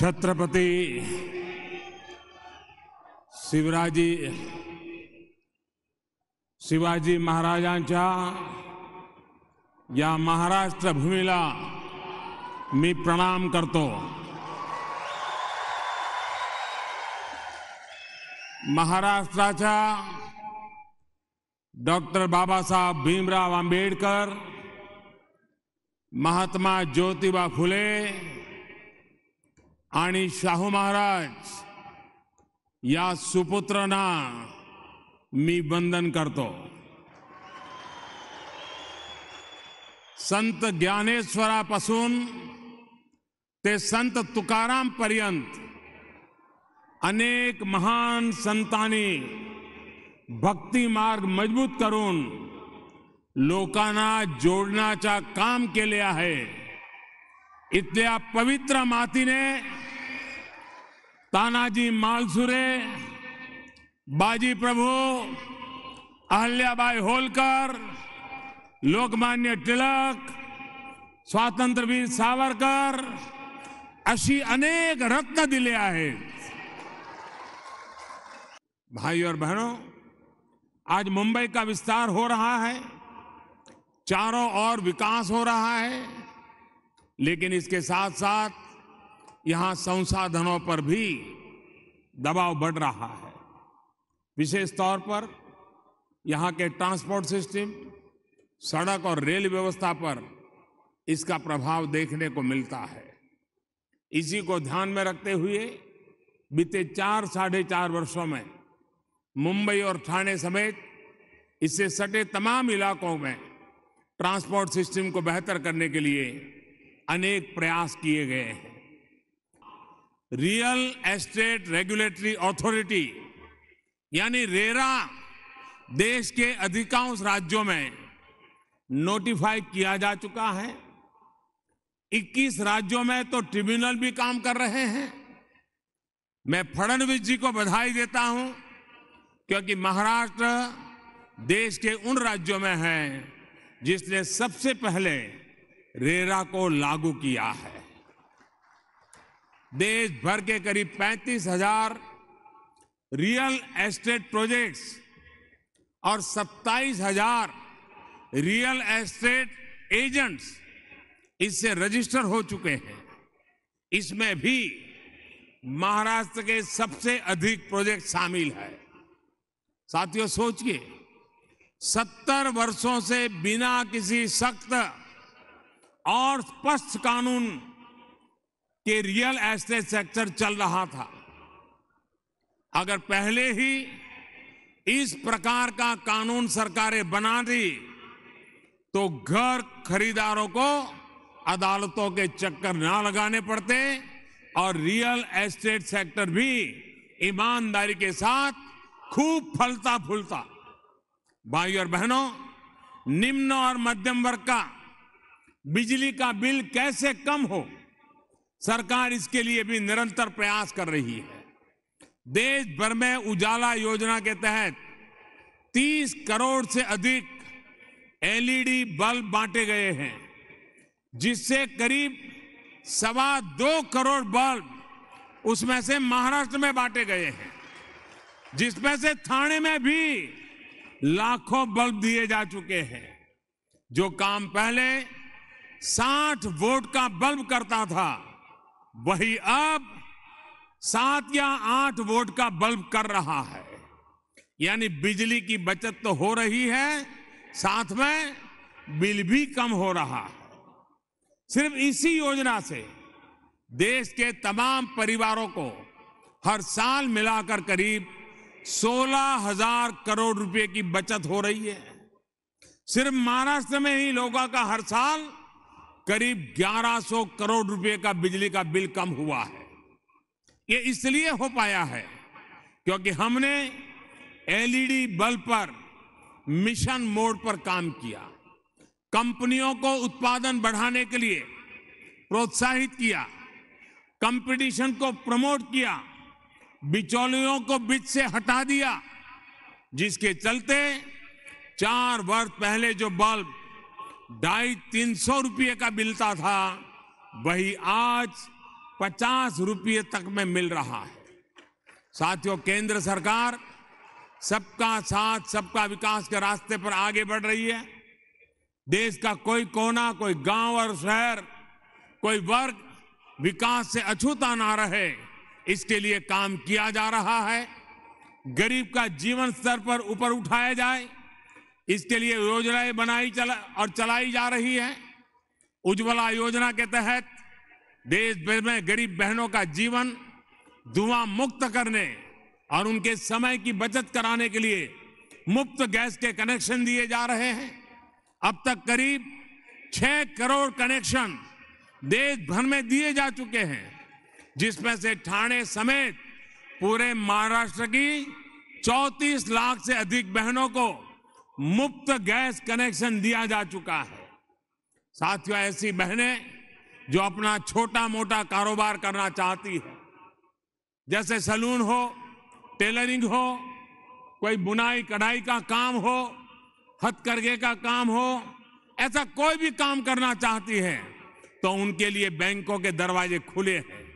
छत्रपति शिवराजी शिवाजी महाराजांच्या या महाराष्ट्र भूमीला मी प्रणाम करतो महाराष्ट्राच्या डॉक्टर बाबासाहेब भीमराव आंबेडकर महात्मा ज्योतिबा फुले आणि शाहू महाराज या सुपुत्रांना मी वंदन करतो संत ज्ञानेश्वरापासून ते संत तुकाराम पर्यंत अनेक महान संतांनी भक्ती मार्ग मजबूत करून लोकांना जोडण्याचा काम केले आहे इथल्या पवित्र मातीने तानाजी मालसुरे बाजी प्रभु अहल्याबाई होलकर लोकमान्य टिलक वीर सावरकर अशी अनेक रत्न दिले आहेत भाई और बहनों आज मुंबई का विस्तार हो रहा है चारों ओर विकास हो रहा है लेकिन इसके साथ साथ यहां संसाधनों पर भी दबाव बढ़ रहा है विशेष तौर पर यहां के ट्रांसपोर्ट सिस्टम सड़क और रेल व्यवस्था पर इसका प्रभाव देखने को मिलता है इसी को ध्यान में रखते हुए बीते चार साढ़े चार वर्षों में मुंबई और ठाणे समेत इससे सटे तमाम इलाकों में ट्रांसपोर्ट सिस्टम को बेहतर करने के लिए अनेक प्रयास किए गए हैं रियल एस्टेट रेगुलेटरी अथॉरिटी यानी रेरा देश के अधिकांश राज्यों में नोटिफाई किया जा चुका है 21 राज्यों में तो ट्रिब्यूनल भी काम कर रहे हैं मैं फडणवीस जी को बधाई देता हूं क्योंकि महाराष्ट्र देश के उन राज्यों में है जिसने सबसे पहले रेरा को लागू किया है देश भर के करीब पैंतीस हजार रियल एस्टेट प्रोजेक्ट्स और सत्ताईस हजार रियल एस्टेट एजेंट्स इससे रजिस्टर हो चुके हैं इसमें भी महाराष्ट्र के सबसे अधिक प्रोजेक्ट शामिल है साथियों सोचिए सत्तर वर्षों से बिना किसी सख्त और स्पष्ट कानून कि रियल एस्टेट सेक्टर चल रहा था अगर पहले ही इस प्रकार का कानून सरकारें बना दी तो घर खरीदारों को अदालतों के चक्कर ना लगाने पड़ते और रियल एस्टेट सेक्टर भी ईमानदारी के साथ खूब फलता फूलता भाई और बहनों निम्न और मध्यम वर्ग का बिजली का बिल कैसे कम हो सरकार इसके लिए भी निरंतर प्रयास कर रही है देश भर में उजाला योजना के तहत 30 करोड़ से अधिक एलईडी बल्ब बांटे गए हैं जिससे करीब सवा दो करोड़ बल्ब उसमें से महाराष्ट्र में बांटे गए हैं जिसमें से थाने में भी लाखों बल्ब दिए जा चुके हैं जो काम पहले 60 वोट का बल्ब करता था वही अब सात या आठ वोट का बल्ब कर रहा है यानी बिजली की बचत तो हो रही है साथ में बिल भी कम हो रहा है सिर्फ इसी योजना से देश के तमाम परिवारों को हर साल मिलाकर करीब सोलह हजार करोड़ रुपए की बचत हो रही है सिर्फ महाराष्ट्र में ही लोगों का हर साल करीब 1100 करोड़ रुपए का बिजली का बिल कम हुआ है ये इसलिए हो पाया है क्योंकि हमने एलईडी बल्ब पर मिशन मोड पर काम किया कंपनियों को उत्पादन बढ़ाने के लिए प्रोत्साहित किया कंपटीशन को प्रमोट किया बिचौलियों को बीच से हटा दिया जिसके चलते चार वर्ष पहले जो बल्ब ढाई तीन सौ रुपये का मिलता था वही आज पचास रुपये तक में मिल रहा है साथियों केंद्र सरकार सबका साथ सबका विकास के रास्ते पर आगे बढ़ रही है देश का कोई कोना कोई गांव और शहर कोई वर्ग विकास से अछूता ना रहे इसके लिए काम किया जा रहा है गरीब का जीवन स्तर पर ऊपर उठाया जाए इसके लिए योजनाएं बनाई चला और चलाई जा रही है उज्ज्वला योजना के तहत देश भर में गरीब बहनों का जीवन धुआं मुक्त करने और उनके समय की बचत कराने के लिए मुफ्त गैस के कनेक्शन दिए जा रहे हैं अब तक करीब छह करोड़ कनेक्शन देश भर में दिए जा चुके हैं जिसमें से ठाणे समेत पूरे महाराष्ट्र की 34 लाख से अधिक बहनों को मुफ्त गैस कनेक्शन दिया जा चुका है साथियों ऐसी बहनें जो अपना छोटा मोटा कारोबार करना चाहती है जैसे सलून हो टेलरिंग हो कोई बुनाई कढ़ाई का काम हो हथकरघे का काम हो ऐसा कोई भी काम करना चाहती है तो उनके लिए बैंकों के दरवाजे खुले हैं